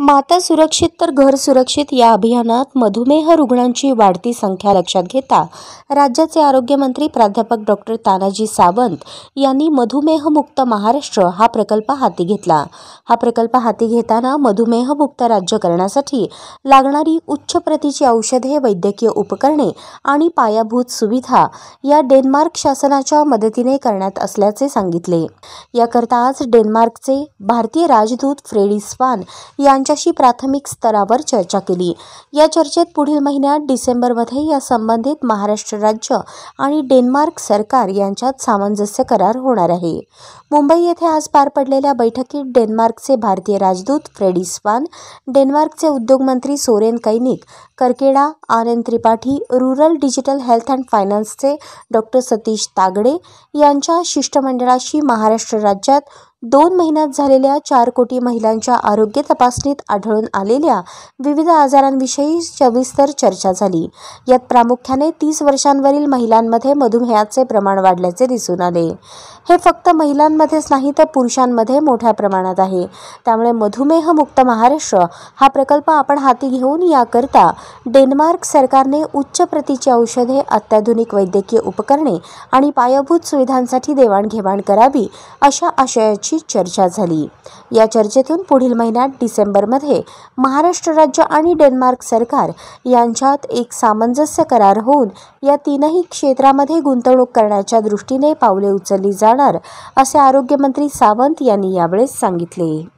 माता सुरक्षित तर घर सुरक्षित या अभियानात मधुमेह रुग्णांची वाढती संख्या लक्षात घेता राज्याचे आरोग्यमंत्री प्राध्यापक डॉक्टर तानाजी सावंत यांनी मधुमेहमुक्त महाराष्ट्र हा प्रकल्प हाती घेतला हा प्रकल्प हाती घेताना मधुमेहमुक्त राज्य करण्यासाठी लागणारी उच्च प्रतीची औषधे वैद्यकीय उपकरणे आणि पायाभूत सुविधा या डेन्मार्क शासनाच्या मदतीने करण्यात असल्याचे सांगितले याकरता आज डेन्मार्कचे भारतीय राजदूत फ्रेडी स्वान यांनी यांच्याशी प्राथमिक स्तरावर चर्चा केली या चर्चेत पुढील महिन्यात डिसेंबरमध्ये या संबंधित महाराष्ट्र राज्य आणि डेन्मार्क सरकार यांच्यात सामंजस्य करार होणार आहे मुंबई येथे आज पार पडलेल्या बैठकीत डेन्मार्कचे भारतीय राजदूत फ्रेडी स्वान डेन्मार्कचे उद्योगमंत्री सोरेन कैनिक करकेडा Anand Tripathi rural digital health and फायनान्सचे डॉक्टर सतीश तागडे यांच्या शिष्टमंडळाशी महाराष्ट्र राज्यात दोन महिन्यात झालेल्या चार कोटी महिलांच्या आरोग्य तपासणीत आढळून आलेल्या विविध आजारांविषयी सविस्तर चर्चा झाली यात प्रामुख्याने तीस वर्षांवरील महिलांमध्ये मधुमेहाचे प्रमाण वाढल्याचे दिसून आले हे फक्त महिलांमध्येच नाही तर पुरुषांमध्ये मोठ्या प्रमाणात आहे त्यामुळे मधुमेह मुक्त महाराष्ट्र हा प्रकल्प आपण हाती घेऊन याकरता डेन्मार्क सरकारने उच्च प्रतीची औषधे अत्याधुनिक वैद्यकीय उपकरणे आणि पायाभूत सुविधांसाठी देवाणघेवाण करावी अशा आशयाची चर्चा झाली या चर्चेतून पुढील महिन्यात डिसेंबरमध्ये महाराष्ट्र राज्य आणि डेन्मार्क सरकार यांच्यात एक सामंजस्य करार होऊन या तीनही क्षेत्रामध्ये गुंतवणूक करण्याच्या दृष्टीने पावले उचलली जात जाणार असे आरोग्यमंत्री सावंत यांनी यावेळेस सांगितले